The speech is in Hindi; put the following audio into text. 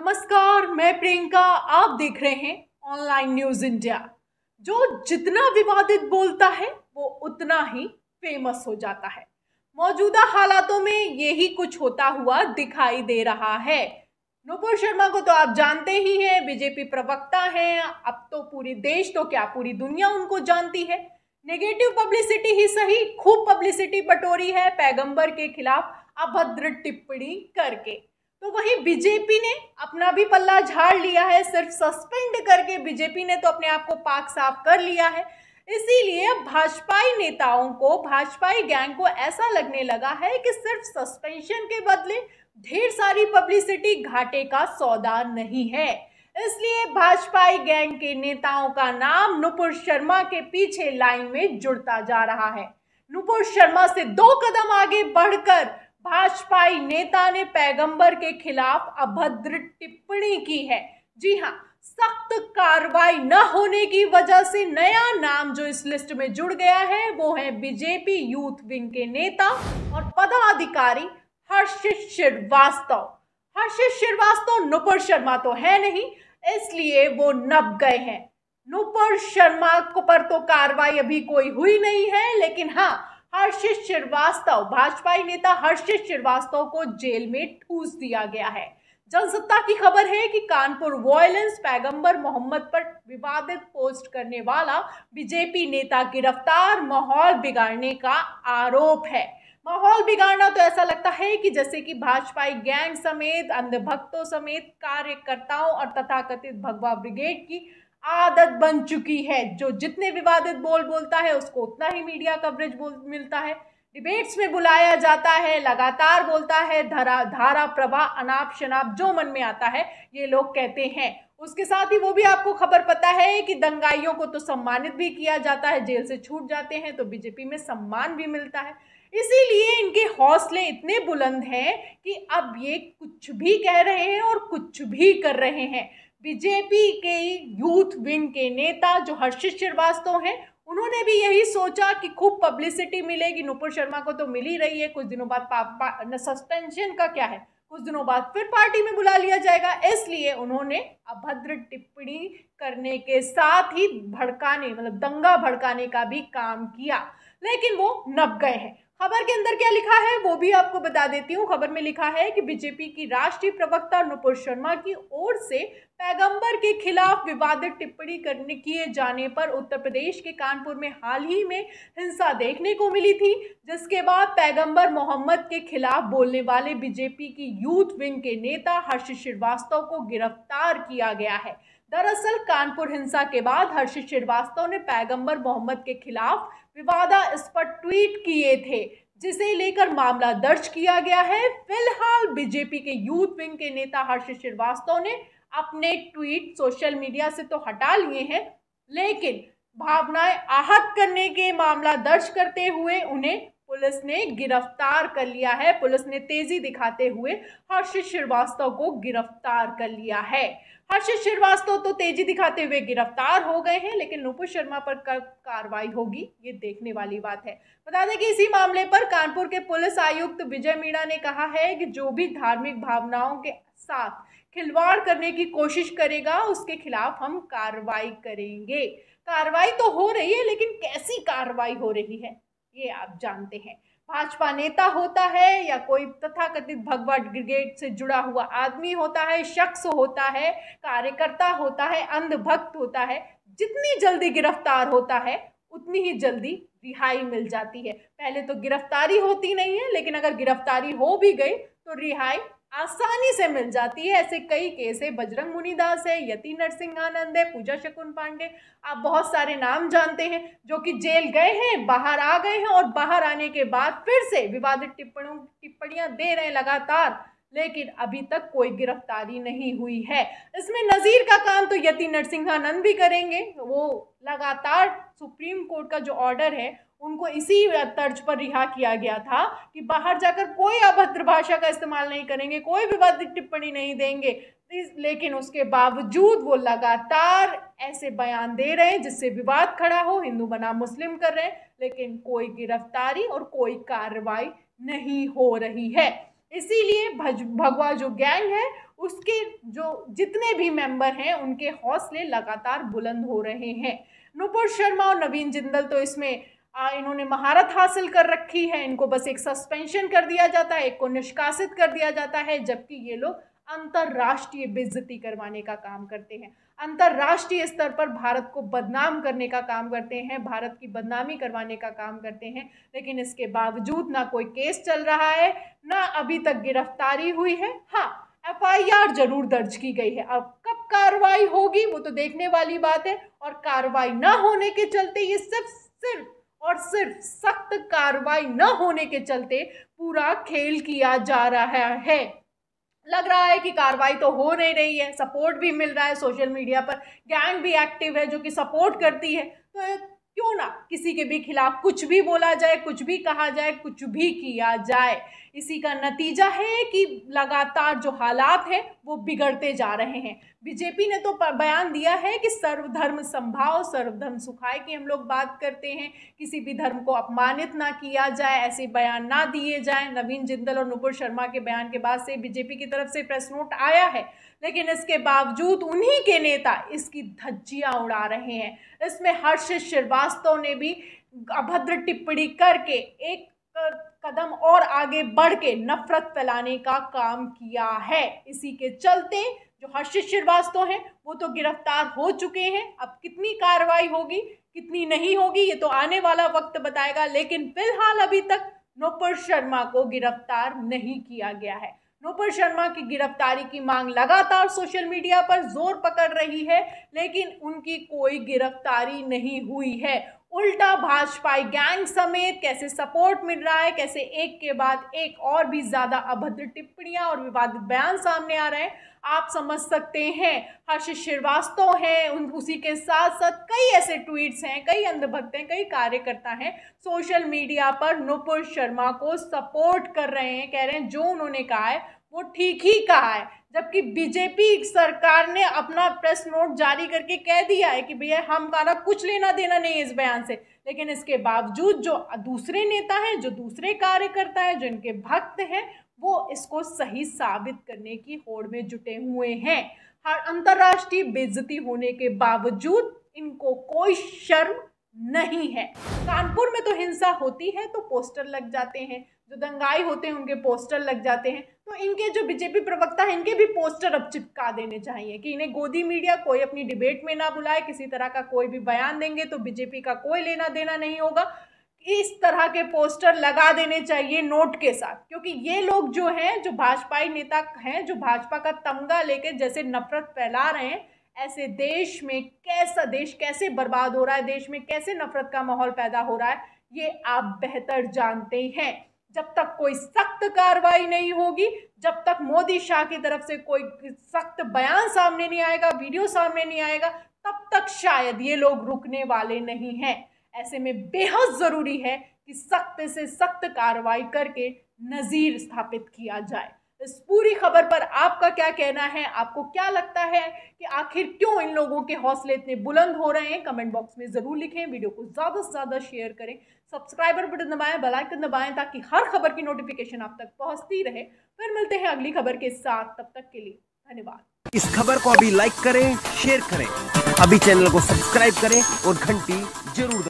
नमस्कार मैं प्रियंका आप देख रहे हैं ऑनलाइन न्यूज इंडिया जो जितना विवादित बोलता है वो उतना ही फेमस हो जाता है मौजूदा हालातों में यही कुछ होता हुआ दिखाई दे रहा है नुपुर शर्मा को तो आप जानते ही हैं बीजेपी प्रवक्ता हैं अब तो पूरे देश तो क्या पूरी दुनिया उनको जानती है नेगेटिव पब्लिसिटी ही सही खूब पब्लिसिटी बटोरी है पैगंबर के खिलाफ अभद्र टिप्पणी करके तो वहीं बीजेपी ने अपना भी पल्ला झाड़ लिया है सिर्फ सस्पेंड करके बीजेपी ने तो अपने आप को पाक साफ कर लिया है इसीलिए भाजपाई नेताओं को भाजपाई गैंग को ऐसा लगने लगा है कि सिर्फ सस्पेंशन के बदले ढेर सारी पब्लिसिटी घाटे का सौदा नहीं है इसलिए भाजपाई गैंग के नेताओं का नाम नुपुर शर्मा के पीछे लाइन में जुड़ता जा रहा है नुपुर शर्मा से दो कदम आगे बढ़कर भाजपाई नेता ने पैगंबर के खिलाफ अभद्र टिप्पणी की है जी हाँ सख्त कार्रवाई न होने की वजह से नया नाम जो इस लिस्ट में जुड़ गया है वो है बीजेपी यूथ विंग के नेता और पदाधिकारी हर्षित श्रीवास्तव हर्षित श्रीवास्तव नुपुर शर्मा तो है नहीं इसलिए वो नप गए हैं नुपुर शर्मा को पर तो कार्रवाई अभी कोई हुई नहीं है लेकिन हाँ हर्षित श्रीवास्तव भाजपाई नेता हर्षित श्रीवास्तव को जेल में ठूस दिया गया है जनसत्ता की खबर है कि कानपुर वॉयलेंस पैगंबर मोहम्मद पर विवादित पोस्ट करने वाला बीजेपी नेता गिरफ्तार माहौल बिगाड़ने का आरोप है माहौल बिगाड़ना तो ऐसा लगता है कि जैसे कि भाजपाई गैंग समेत अंधभक्तों समेत कार्यकर्ताओं और तथाकथित भगवा ब्रिगेड की आदत बन चुकी है जो जितने विवादित बोल बोलता है उसको उतना ही मीडिया कवरेज बोल मिलता है डिबेट्स में बुलाया जाता है लगातार बोलता है धरा धारा प्रवाह अनाप शनाप जो मन में आता है ये लोग कहते हैं उसके साथ ही वो भी आपको खबर पता है कि दंगाइयों को तो सम्मानित भी किया जाता है जेल से छूट जाते हैं तो बीजेपी में सम्मान भी मिलता है इसीलिए इनके हौसले इतने बुलंद हैं कि अब ये कुछ भी कह रहे हैं और कुछ भी कर रहे हैं बीजेपी के यूथ विंग के नेता जो हर्षित श्रीवास्तव हैं उन्होंने भी यही सोचा कि खूब पब्लिसिटी मिलेगी नुपुर शर्मा को तो मिल ही रही है कुछ दिनों बाद सस्पेंशन का क्या है कुछ दिनों बाद फिर पार्टी में बुला लिया जाएगा इसलिए उन्होंने अभद्र टिप्पणी करने के साथ ही भड़काने मतलब दंगा भड़काने का भी काम किया लेकिन वो नप गए हैं खबर के अंदर क्या लिखा है वो भी आपको बता देती हूँ खबर में लिखा है कि बीजेपी की राष्ट्रीय प्रवक्ता नुपुर शर्मा की ओर से पैगंबर के खिलाफ विवादित टिप्पणी करने किए जाने पर उत्तर प्रदेश के कानपुर में हाल ही में हिंसा देखने को मिली थी जिसके बाद पैगंबर मोहम्मद के खिलाफ बोलने वाले बीजेपी की यूथ विंग के नेता हर्ष श्रीवास्तव को गिरफ्तार किया गया है दरअसल कानपुर हिंसा के बाद हर्षित श्रीवास्तव ने पैगंबर मोहम्मद के खिलाफ विवादास्पद ट्वीट किए थे जिसे लेकर मामला दर्ज किया गया है फिलहाल बीजेपी के यूथ विंग के नेता हर्षित श्रीवास्तव ने अपने ट्वीट सोशल मीडिया से तो हटा लिए हैं लेकिन भावनाएं आहत करने के मामला दर्ज करते हुए उन्हें पुलिस ने गिरफ्तार कर लिया है पुलिस ने तेजी दिखाते हुए हर्षित श्रीवास्तव को गिरफ्तार कर लिया है हर्षित श्रीवास्तव तो तेजी दिखाते हुए गिरफ्तार हो गए हैं लेकिन नुपुर शर्मा पर कब कार्रवाई होगी ये देखने वाली बात है बता दें कि इसी मामले पर कानपुर के पुलिस आयुक्त विजय मीणा ने कहा है कि जो भी धार्मिक भावनाओं के साथ खिलवाड़ करने की कोशिश करेगा उसके खिलाफ हम कार्रवाई करेंगे कार्रवाई तो हो रही है लेकिन कैसी कार्रवाई हो रही है ये आप जानते हैं भाजपा नेता होता है या कोई तथाकथित भगवा ब्रिगेड से जुड़ा हुआ आदमी होता है शख्स होता है कार्यकर्ता होता है अंधभक्त होता है जितनी जल्दी गिरफ्तार होता है उतनी ही जल्दी रिहाई मिल जाती है पहले तो गिरफ्तारी होती नहीं है लेकिन अगर गिरफ्तारी हो भी गई तो रिहाई आसानी से मिल जाती है ऐसे कई केस है बजरंग मुनिदास है यति नरसिंह आनंद है पूजा शकुन पांडे आप बहुत सारे नाम जानते हैं जो कि जेल गए हैं बाहर आ गए हैं और बाहर आने के बाद फिर से विवादित टिप्पणियों टिप्पणियां दे रहे हैं लगातार लेकिन अभी तक कोई गिरफ्तारी नहीं हुई है इसमें नज़ीर का काम तो यति नरसिंहानंद भी करेंगे वो लगातार सुप्रीम कोर्ट का जो ऑर्डर है उनको इसी तर्ज पर रिहा किया गया था कि बाहर जाकर कोई अभद्र भाषा का इस्तेमाल नहीं करेंगे कोई विवाद टिप्पणी नहीं देंगे लेकिन उसके बावजूद वो लगातार ऐसे बयान दे रहे हैं जिससे विवाद खड़ा हो हिंदू बना मुस्लिम कर रहे हैं लेकिन कोई गिरफ्तारी और कोई कार्रवाई नहीं हो रही है इसीलिए भज भगवा जो गैंग है उसके जो जितने भी मेंबर हैं उनके हौसले लगातार बुलंद हो रहे हैं नुपुर शर्मा और नवीन जिंदल तो इसमें इन्होंने महारत हासिल कर रखी है इनको बस एक सस्पेंशन कर दिया जाता है एक को निष्कासित कर दिया जाता है जबकि ये लोग अंतर्राष्ट्रीय बेजती करवाने का काम करते हैं अंतर्राष्ट्रीय स्तर पर भारत को बदनाम करने का काम करते हैं भारत की बदनामी करवाने का काम करते हैं लेकिन इसके बावजूद ना कोई केस चल रहा है ना अभी तक गिरफ्तारी हुई है हाँ एफ जरूर दर्ज की गई है अब कब कार्रवाई होगी वो तो देखने वाली बात है और कार्रवाई ना होने के चलते ये सिर्फ सिर्फ और सिर्फ सख्त कार्रवाई न होने के चलते पूरा खेल किया जा रहा है लग रहा है कि कार्रवाई तो हो नहीं रही है सपोर्ट भी मिल रहा है सोशल मीडिया पर गैंग भी एक्टिव है जो कि सपोर्ट करती है तो क्यों ना किसी के भी खिलाफ कुछ भी बोला जाए कुछ भी कहा जाए कुछ भी किया जाए इसी का नतीजा है कि लगातार जो हालात हैं वो बिगड़ते जा रहे हैं बीजेपी ने तो बयान दिया है कि सर्वधर्म संभाव सर्वधर्म सुखाए की हम लोग बात करते हैं किसी भी धर्म को अपमानित ना किया जाए ऐसे बयान ना दिए जाए नवीन जिंदल और नुपुर शर्मा के बयान के बाद से बीजेपी की तरफ से प्रेस नोट आया है लेकिन इसके बावजूद उन्हीं के नेता इसकी धज्जियाँ उड़ा रहे हैं इसमें हर्ष श्रीवास्तव ने भी अभद्र टिप्पणी करके एक कदम और आगे बढ़ के नफरत फैलाने का काम किया है इसी के चलते जो हर्षित श्रीवास्तव है वो तो गिरफ्तार हो चुके हैं अब कितनी कार्रवाई होगी कितनी नहीं होगी ये तो आने वाला वक्त बताएगा लेकिन फिलहाल अभी तक नोपुर शर्मा को गिरफ्तार नहीं किया गया है नोपुर शर्मा की गिरफ्तारी की मांग लगातार सोशल मीडिया पर जोर पकड़ रही है लेकिन उनकी कोई गिरफ्तारी नहीं हुई है उल्टा भाजपाई गैंग समेत कैसे सपोर्ट मिल रहा है कैसे एक के बाद एक और भी ज़्यादा अभद्र टिप्पणियां और विवादित बयान सामने आ रहे हैं आप समझ सकते हैं हर्ष श्रीवास्तव हैं उन उसी के साथ साथ कई ऐसे ट्वीट्स हैं कई अंधभक्त हैं कई कार्यकर्ता हैं सोशल मीडिया पर नुपुर शर्मा को सपोर्ट कर रहे हैं कह रहे हैं जो उन्होंने कहा है वो ठीक ही कहा है जबकि बीजेपी सरकार ने अपना प्रेस नोट जारी करके कह दिया है कि भैया हमारा कुछ लेना देना नहीं है इस बयान से लेकिन इसके बावजूद जो दूसरे नेता हैं जो दूसरे कार्यकर्ता हैं जो इनके भक्त हैं वो इसको सही साबित करने की होड़ में जुटे हुए हैं हर अंतर्राष्ट्रीय बेजती होने के बावजूद इनको कोई शर्म नहीं है कानपुर में तो हिंसा होती है तो पोस्टर लग जाते हैं जो दंगाई होते हैं उनके पोस्टर लग जाते हैं तो इनके जो बीजेपी प्रवक्ता हैं इनके भी पोस्टर अब चिपका देने चाहिए कि इन्हें गोदी मीडिया कोई अपनी डिबेट में ना बुलाए किसी तरह का कोई भी बयान देंगे तो बीजेपी का कोई लेना देना नहीं होगा इस तरह के पोस्टर लगा देने चाहिए नोट के साथ क्योंकि ये लोग जो हैं जो भाजपाई नेता हैं जो भाजपा का तमगा लेके जैसे नफरत फैला रहे हैं ऐसे देश में कैसा देश कैसे बर्बाद हो रहा है देश में कैसे नफरत का माहौल पैदा हो रहा है ये आप बेहतर जानते हैं जब तक कोई सख्त कार्रवाई नहीं होगी जब तक मोदी शाह की तरफ से कोई सख्त बयान सामने नहीं आएगा वीडियो सामने नहीं आएगा तब तक शायद ये लोग रुकने वाले नहीं हैं ऐसे में बेहद ज़रूरी है कि सख्त से सख्त कार्रवाई करके नज़ीर स्थापित किया जाए इस पूरी खबर पर आपका क्या कहना है आपको क्या लगता है कि आखिर क्यों इन लोगों के हौसले इतने बुलंद हो रहे हैं कमेंट बॉक्स में ज़रूर लिखें वीडियो को ज़्यादा से ज़्यादा शेयर करें सब्सक्राइबर बटन दबाएं बेल आइकन दबाएं ताकि हर खबर की नोटिफिकेशन आप तक पहुंचती रहे फिर मिलते हैं अगली खबर के साथ तब तक के लिए धन्यवाद इस खबर को अभी लाइक करें शेयर करें अभी चैनल को सब्सक्राइब करें और घंटी जरूर